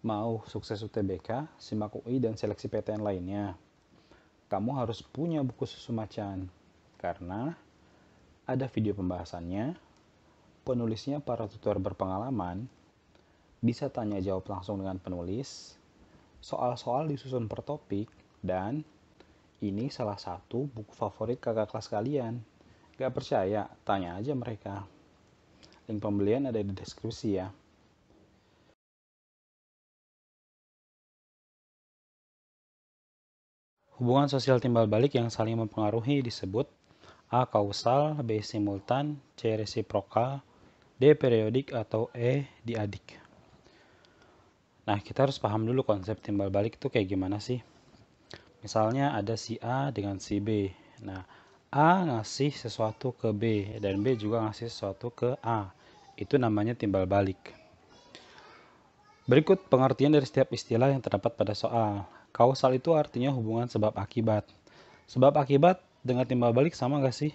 Mau sukses UTBK, simak UI dan seleksi PTN lainnya. Kamu harus punya buku susu macan, karena ada video pembahasannya, penulisnya para tutor berpengalaman, bisa tanya jawab langsung dengan penulis, soal-soal disusun per topik, dan ini salah satu buku favorit kakak kelas kalian. Gak percaya? Tanya aja mereka. Link pembelian ada di deskripsi ya. Hubungan sosial timbal balik yang saling mempengaruhi disebut A. Kausal, B. Simultan, C. Resiprokal, D. Periodik, atau E. Diadik. Nah, kita harus paham dulu konsep timbal balik itu kayak gimana sih. Misalnya ada si A dengan si B. Nah, A ngasih sesuatu ke B dan B juga ngasih sesuatu ke A. Itu namanya timbal balik. Berikut pengertian dari setiap istilah yang terdapat pada soal. Kausal itu artinya hubungan sebab akibat. Sebab akibat dengan timbal balik sama gak sih?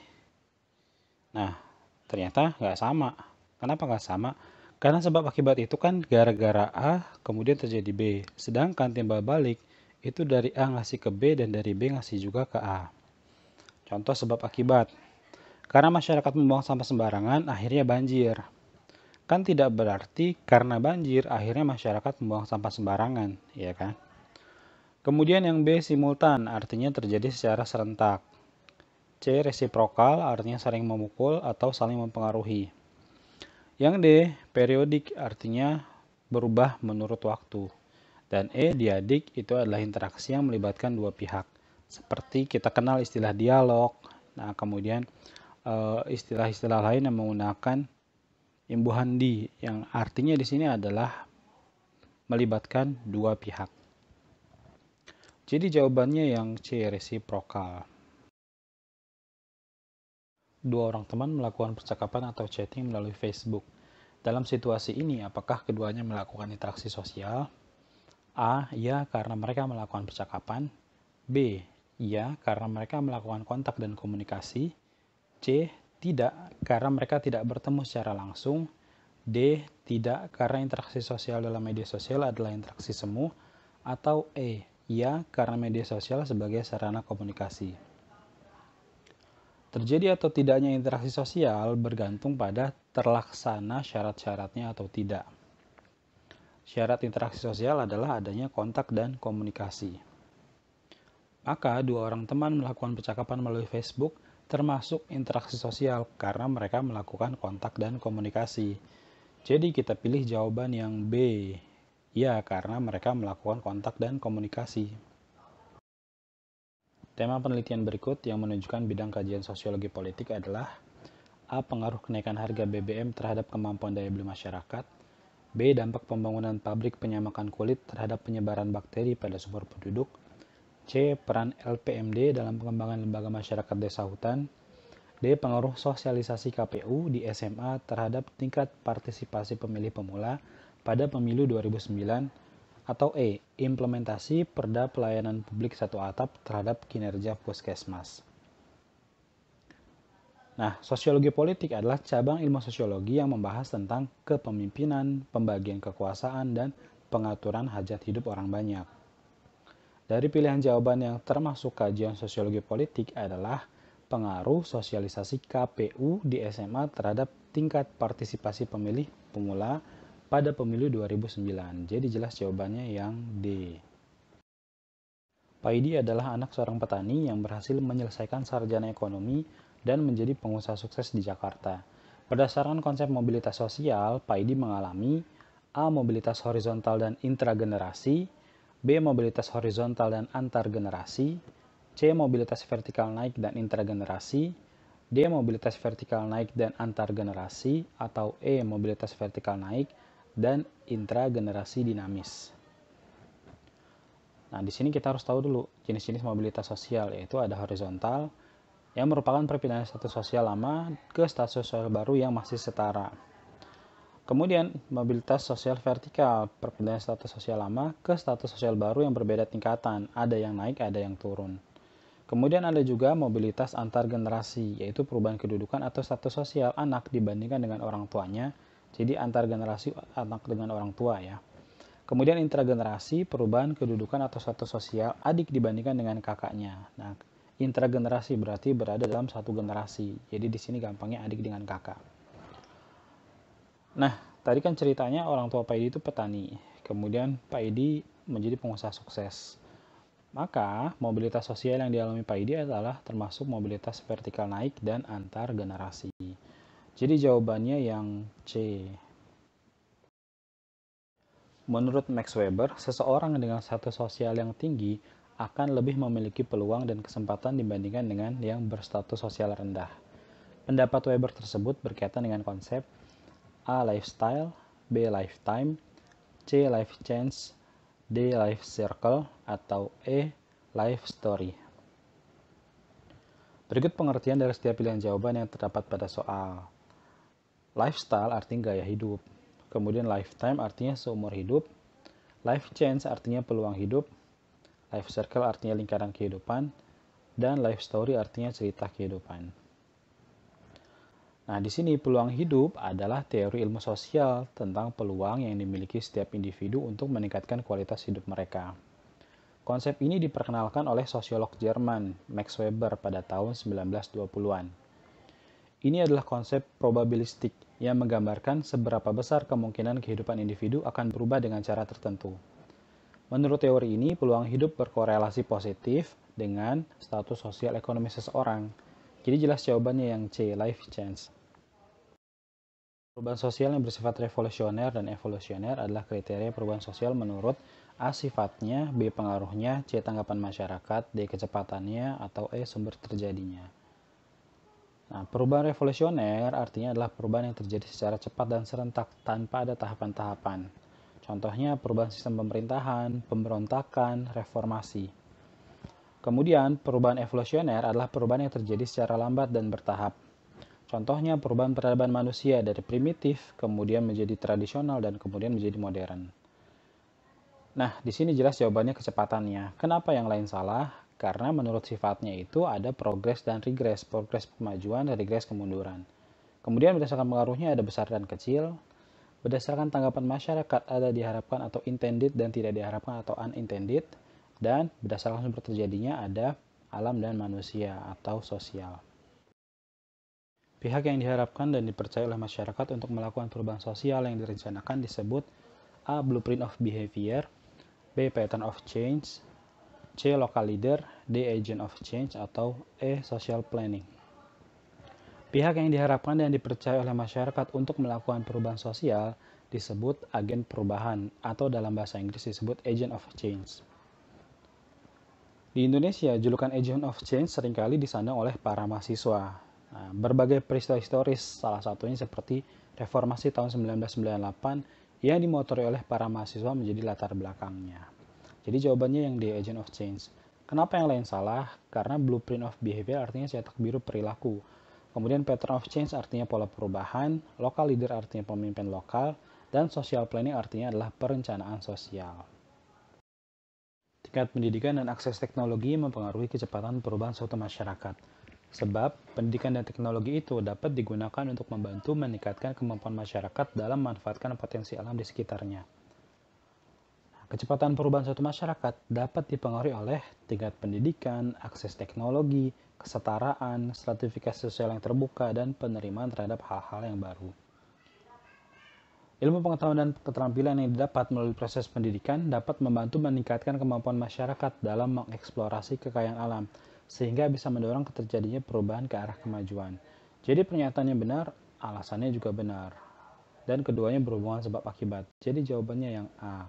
Nah, ternyata gak sama. Kenapa gak sama? Karena sebab akibat itu kan gara-gara A kemudian terjadi B. Sedangkan timbal balik itu dari A ngasih ke B dan dari B ngasih juga ke A. Contoh sebab akibat. Karena masyarakat membuang sampah sembarangan, akhirnya banjir. Kan tidak berarti karena banjir, akhirnya masyarakat membuang sampah sembarangan, ya kan? Kemudian yang B simultan artinya terjadi secara serentak. C resiprokal artinya saling memukul atau saling mempengaruhi. Yang D periodik artinya berubah menurut waktu. Dan E diadik itu adalah interaksi yang melibatkan dua pihak. Seperti kita kenal istilah dialog. Nah, kemudian e, istilah-istilah lain yang menggunakan imbuhan di yang artinya di sini adalah melibatkan dua pihak. Jadi jawabannya yang C, resiprokal. Dua orang teman melakukan percakapan atau chatting melalui Facebook. Dalam situasi ini, apakah keduanya melakukan interaksi sosial? A. Ya, karena mereka melakukan percakapan. B. Ya, karena mereka melakukan kontak dan komunikasi. C. Tidak, karena mereka tidak bertemu secara langsung. D. Tidak, karena interaksi sosial dalam media sosial adalah interaksi semu. Atau E ia ya, karena media sosial sebagai sarana komunikasi. Terjadi atau tidaknya interaksi sosial bergantung pada terlaksana syarat-syaratnya atau tidak. Syarat interaksi sosial adalah adanya kontak dan komunikasi. Maka, dua orang teman melakukan percakapan melalui Facebook termasuk interaksi sosial karena mereka melakukan kontak dan komunikasi. Jadi kita pilih jawaban yang B, Ya, karena mereka melakukan kontak dan komunikasi. Tema penelitian berikut yang menunjukkan bidang kajian sosiologi politik adalah A. Pengaruh kenaikan harga BBM terhadap kemampuan daya beli masyarakat B. Dampak pembangunan pabrik penyamakan kulit terhadap penyebaran bakteri pada sumber penduduk. C. Peran LPMD dalam pengembangan lembaga masyarakat desa hutan. D. Pengaruh sosialisasi KPU di SMA terhadap tingkat partisipasi pemilih pemula pada pemilu 2009 atau E. Implementasi Perda Pelayanan Publik Satu Atap terhadap kinerja puskesmas. Nah, sosiologi politik adalah cabang ilmu sosiologi yang membahas tentang kepemimpinan, pembagian kekuasaan, dan pengaturan hajat hidup orang banyak. Dari pilihan jawaban yang termasuk kajian sosiologi politik adalah pengaruh sosialisasi KPU di SMA terhadap tingkat partisipasi pemilih pemula pada pemilu 2009. Jadi jelas jawabannya yang D. Paidi adalah anak seorang petani yang berhasil menyelesaikan sarjana ekonomi dan menjadi pengusaha sukses di Jakarta. Berdasarkan konsep mobilitas sosial, Paidi mengalami A. Mobilitas horizontal dan intragenerasi B. Mobilitas horizontal dan antargenerasi, C. Mobilitas vertikal naik dan intragenerasi D. Mobilitas vertikal naik dan antargenerasi, atau E. Mobilitas vertikal naik dan intragenerasi dinamis. Nah, di sini kita harus tahu dulu jenis-jenis mobilitas sosial, yaitu ada horizontal, yang merupakan perpindahan status sosial lama ke status sosial baru yang masih setara. Kemudian, mobilitas sosial vertikal, perpindahan status sosial lama ke status sosial baru yang berbeda tingkatan, ada yang naik, ada yang turun. Kemudian ada juga mobilitas antar generasi, yaitu perubahan kedudukan atau status sosial anak dibandingkan dengan orang tuanya jadi antar generasi anak dengan orang tua ya. Kemudian intragenerasi perubahan kedudukan atau status sosial adik dibandingkan dengan kakaknya. Nah, intragenerasi berarti berada dalam satu generasi. Jadi di sini gampangnya adik dengan kakak. Nah, tadi kan ceritanya orang tua Pak Edi itu petani. Kemudian Pak Edi menjadi pengusaha sukses. Maka, mobilitas sosial yang dialami Pak Edi adalah termasuk mobilitas vertikal naik dan antar generasi. Jadi jawabannya yang C. Menurut Max Weber, seseorang dengan status sosial yang tinggi akan lebih memiliki peluang dan kesempatan dibandingkan dengan yang berstatus sosial rendah. Pendapat Weber tersebut berkaitan dengan konsep A. Lifestyle, B. Lifetime, C. Life Chance, D. Life Circle, atau E. Life Story. Berikut pengertian dari setiap pilihan jawaban yang terdapat pada soal. Lifestyle artinya gaya hidup. Kemudian lifetime artinya seumur hidup. Life chance artinya peluang hidup. Life circle artinya lingkaran kehidupan. Dan life story artinya cerita kehidupan. Nah, di sini peluang hidup adalah teori ilmu sosial tentang peluang yang dimiliki setiap individu untuk meningkatkan kualitas hidup mereka. Konsep ini diperkenalkan oleh sosiolog Jerman Max Weber pada tahun 1920-an. Ini adalah konsep probabilistik yang menggambarkan seberapa besar kemungkinan kehidupan individu akan berubah dengan cara tertentu. Menurut teori ini, peluang hidup berkorelasi positif dengan status sosial ekonomi seseorang. Jadi jelas jawabannya yang C, life chance. Perubahan sosial yang bersifat revolusioner dan evolusioner adalah kriteria perubahan sosial menurut A sifatnya, B pengaruhnya, C tanggapan masyarakat, D kecepatannya, atau E sumber terjadinya. Nah, perubahan revolusioner artinya adalah perubahan yang terjadi secara cepat dan serentak tanpa ada tahapan-tahapan. Contohnya perubahan sistem pemerintahan, pemberontakan, reformasi. Kemudian, perubahan evolusioner adalah perubahan yang terjadi secara lambat dan bertahap. Contohnya perubahan peradaban manusia dari primitif kemudian menjadi tradisional dan kemudian menjadi modern. Nah, di sini jelas jawabannya kecepatannya. Kenapa yang lain salah? karena menurut sifatnya itu ada progres dan regres, progres kemajuan dan regres kemunduran. Kemudian berdasarkan pengaruhnya ada besar dan kecil, berdasarkan tanggapan masyarakat ada diharapkan atau intended dan tidak diharapkan atau unintended, dan berdasarkan sumber terjadinya ada alam dan manusia atau sosial. Pihak yang diharapkan dan dipercaya oleh masyarakat untuk melakukan perubahan sosial yang direncanakan disebut A. Blueprint of Behavior, B. Pattern of Change, C. Local leader, D. Agent of change, atau E. Social planning. Pihak yang diharapkan dan dipercaya oleh masyarakat untuk melakukan perubahan sosial disebut agen perubahan atau dalam bahasa Inggris disebut agent of change. Di Indonesia, julukan agent of change seringkali disandang oleh para mahasiswa. Nah, berbagai peristiwa historis, salah satunya seperti reformasi tahun 1998 yang dimotori oleh para mahasiswa menjadi latar belakangnya. Jadi jawabannya yang di agent of change. Kenapa yang lain salah? Karena blueprint of behavior artinya cetak biru perilaku. Kemudian pattern of change artinya pola perubahan, local leader artinya pemimpin lokal, dan social planning artinya adalah perencanaan sosial. Tingkat pendidikan dan akses teknologi mempengaruhi kecepatan perubahan suatu masyarakat. Sebab, pendidikan dan teknologi itu dapat digunakan untuk membantu meningkatkan kemampuan masyarakat dalam memanfaatkan potensi alam di sekitarnya. Kecepatan perubahan suatu masyarakat dapat dipengaruhi oleh tingkat pendidikan, akses teknologi, kesetaraan, stratifikasi sosial yang terbuka, dan penerimaan terhadap hal-hal yang baru. Ilmu pengetahuan dan keterampilan yang didapat melalui proses pendidikan dapat membantu meningkatkan kemampuan masyarakat dalam mengeksplorasi kekayaan alam, sehingga bisa mendorong terjadinya perubahan ke arah kemajuan. Jadi pernyataannya benar, alasannya juga benar. Dan keduanya berhubungan sebab akibat. Jadi jawabannya yang A.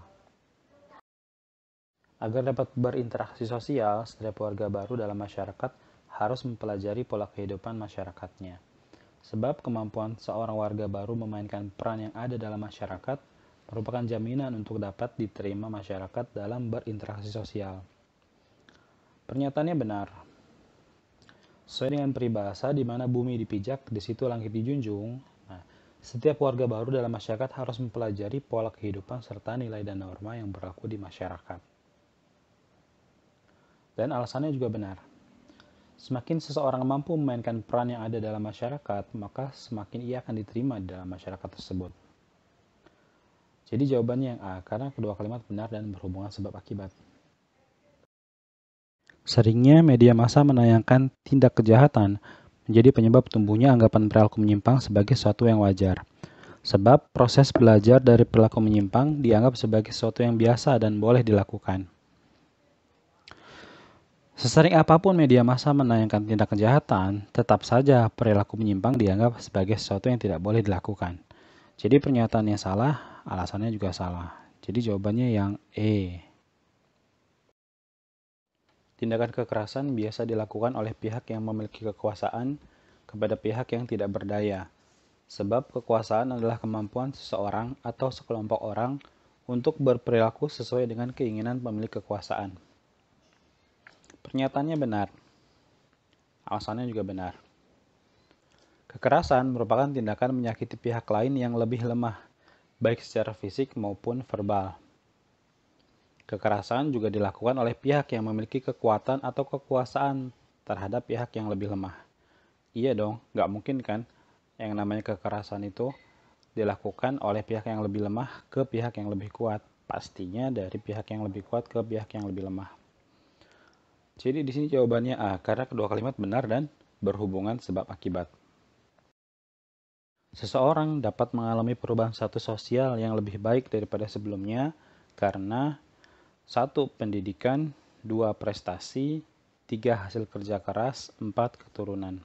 Agar dapat berinteraksi sosial, setiap warga baru dalam masyarakat harus mempelajari pola kehidupan masyarakatnya. Sebab kemampuan seorang warga baru memainkan peran yang ada dalam masyarakat merupakan jaminan untuk dapat diterima masyarakat dalam berinteraksi sosial. Pernyataannya benar. Sesuai dengan peribahasa di mana bumi dipijak, di situ langit dijunjung, nah, setiap warga baru dalam masyarakat harus mempelajari pola kehidupan serta nilai dan norma yang berlaku di masyarakat. Dan alasannya juga benar. Semakin seseorang mampu memainkan peran yang ada dalam masyarakat, maka semakin ia akan diterima di dalam masyarakat tersebut. Jadi jawabannya yang A, karena kedua kalimat benar dan berhubungan sebab akibat. Seringnya media massa menayangkan tindak kejahatan menjadi penyebab tumbuhnya anggapan perilaku menyimpang sebagai sesuatu yang wajar. Sebab proses belajar dari perilaku menyimpang dianggap sebagai sesuatu yang biasa dan boleh dilakukan. Sesering apapun media massa menayangkan tindak kejahatan, tetap saja perilaku menyimpang dianggap sebagai sesuatu yang tidak boleh dilakukan. Jadi pernyataannya salah, alasannya juga salah. Jadi jawabannya yang E. Tindakan kekerasan biasa dilakukan oleh pihak yang memiliki kekuasaan kepada pihak yang tidak berdaya. Sebab kekuasaan adalah kemampuan seseorang atau sekelompok orang untuk berperilaku sesuai dengan keinginan pemilik kekuasaan. Pernyataannya benar. Alasannya juga benar. Kekerasan merupakan tindakan menyakiti pihak lain yang lebih lemah, baik secara fisik maupun verbal. Kekerasan juga dilakukan oleh pihak yang memiliki kekuatan atau kekuasaan terhadap pihak yang lebih lemah. Iya dong, nggak mungkin kan yang namanya kekerasan itu dilakukan oleh pihak yang lebih lemah ke pihak yang lebih kuat. Pastinya dari pihak yang lebih kuat ke pihak yang lebih lemah. Jadi di sini jawabannya A karena kedua kalimat benar dan berhubungan sebab akibat. Seseorang dapat mengalami perubahan status sosial yang lebih baik daripada sebelumnya karena satu pendidikan, dua prestasi, tiga hasil kerja keras, empat keturunan.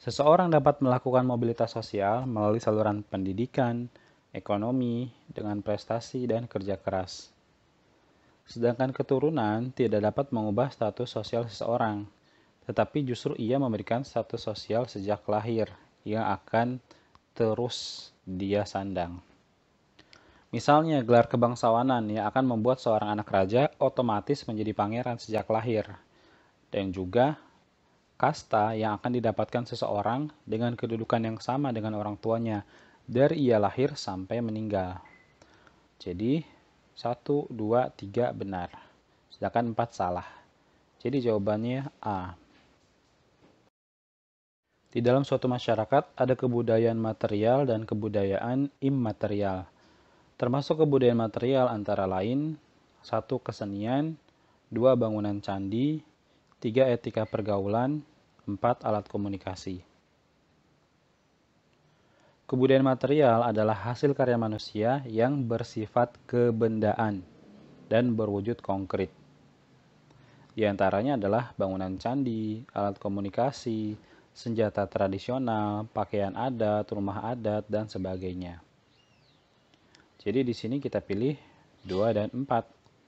Seseorang dapat melakukan mobilitas sosial melalui saluran pendidikan, ekonomi, dengan prestasi dan kerja keras. Sedangkan keturunan tidak dapat mengubah status sosial seseorang, tetapi justru ia memberikan status sosial sejak lahir yang akan terus dia sandang. Misalnya gelar kebangsawanan yang akan membuat seorang anak raja otomatis menjadi pangeran sejak lahir, dan juga kasta yang akan didapatkan seseorang dengan kedudukan yang sama dengan orang tuanya dari ia lahir sampai meninggal. Jadi, 1, 2, 3 benar. Sedangkan 4 salah. Jadi jawabannya A. Di dalam suatu masyarakat ada kebudayaan material dan kebudayaan immaterial. Termasuk kebudayaan material antara lain 1. Kesenian 2. Bangunan candi 3. Etika pergaulan 4. Alat komunikasi Kebudayaan material adalah hasil karya manusia yang bersifat kebendaan dan berwujud konkret. Di antaranya adalah bangunan candi, alat komunikasi, senjata tradisional, pakaian adat, rumah adat, dan sebagainya. Jadi di sini kita pilih 2 dan 4,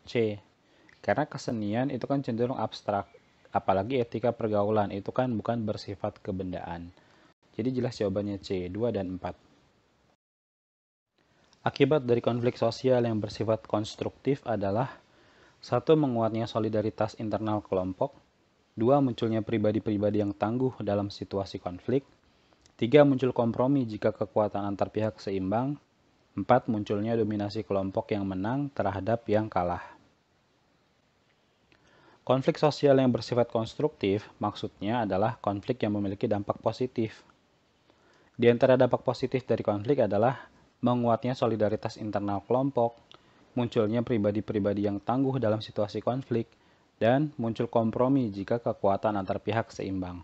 C. Karena kesenian itu kan cenderung abstrak, apalagi etika pergaulan itu kan bukan bersifat kebendaan. Jadi jelas jawabannya C, 2 dan 4. Akibat dari konflik sosial yang bersifat konstruktif adalah satu menguatnya solidaritas internal kelompok, dua munculnya pribadi-pribadi yang tangguh dalam situasi konflik, tiga muncul kompromi jika kekuatan antar pihak seimbang, empat munculnya dominasi kelompok yang menang terhadap yang kalah. Konflik sosial yang bersifat konstruktif maksudnya adalah konflik yang memiliki dampak positif di antara dampak positif dari konflik adalah menguatnya solidaritas internal kelompok, munculnya pribadi-pribadi yang tangguh dalam situasi konflik, dan muncul kompromi jika kekuatan antar pihak seimbang.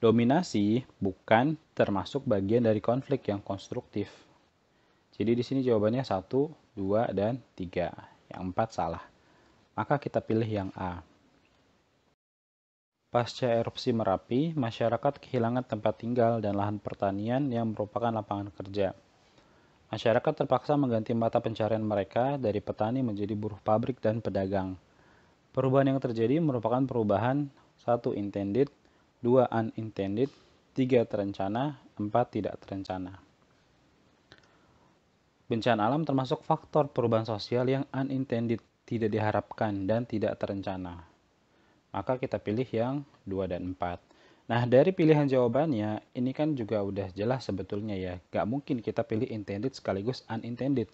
Dominasi bukan termasuk bagian dari konflik yang konstruktif. Jadi di sini jawabannya 1, 2, dan 3. Yang 4 salah. Maka kita pilih yang A. Pasca erupsi Merapi, masyarakat kehilangan tempat tinggal dan lahan pertanian yang merupakan lapangan kerja. Masyarakat terpaksa mengganti mata pencarian mereka dari petani menjadi buruh pabrik dan pedagang. Perubahan yang terjadi merupakan perubahan satu intended, dua unintended, tiga terencana, empat tidak terencana. Bencana alam termasuk faktor perubahan sosial yang unintended, tidak diharapkan dan tidak terencana maka kita pilih yang 2 dan 4. Nah, dari pilihan jawabannya, ini kan juga udah jelas sebetulnya ya. Nggak mungkin kita pilih intended sekaligus unintended.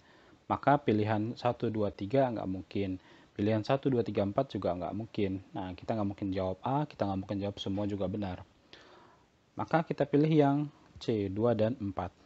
Maka pilihan 1, 2, 3 nggak mungkin. Pilihan 1, 2, 3, 4 juga nggak mungkin. Nah, kita nggak mungkin jawab A, kita nggak mungkin jawab semua juga benar. Maka kita pilih yang C, 2 dan 4.